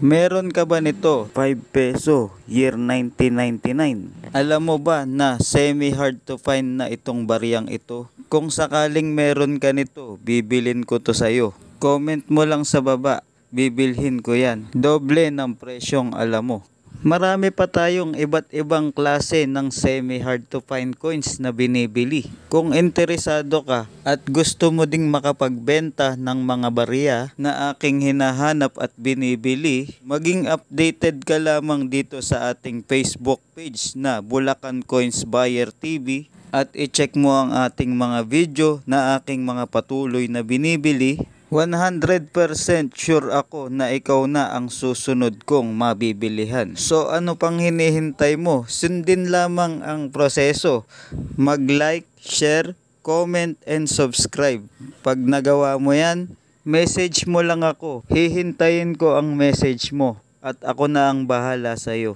Meron ka ba nito? 5 peso, year 1999. Alam mo ba na semi-hard to find na itong bariyang ito? Kung sakaling meron ka nito, bibilin ko to sa'yo. Comment mo lang sa baba, bibilhin ko yan. Doble ng presyong alam mo. Marami pa tayong iba't ibang klase ng semi hard to find coins na binibili. Kung interesado ka at gusto mo ding makapagbenta ng mga barya na aking hinahanap at binibili, maging updated ka lamang dito sa ating Facebook page na Bulacan Coins Buyer TV at i-check mo ang ating mga video na aking mga patuloy na binibili 100% sure ako na ikaw na ang susunod kong mabibilihan. So ano pang hinihintay mo? Sundin lamang ang proseso. Mag-like, share, comment, and subscribe. Pag nagawa mo yan, message mo lang ako. Hihintayin ko ang message mo at ako na ang bahala sa'yo.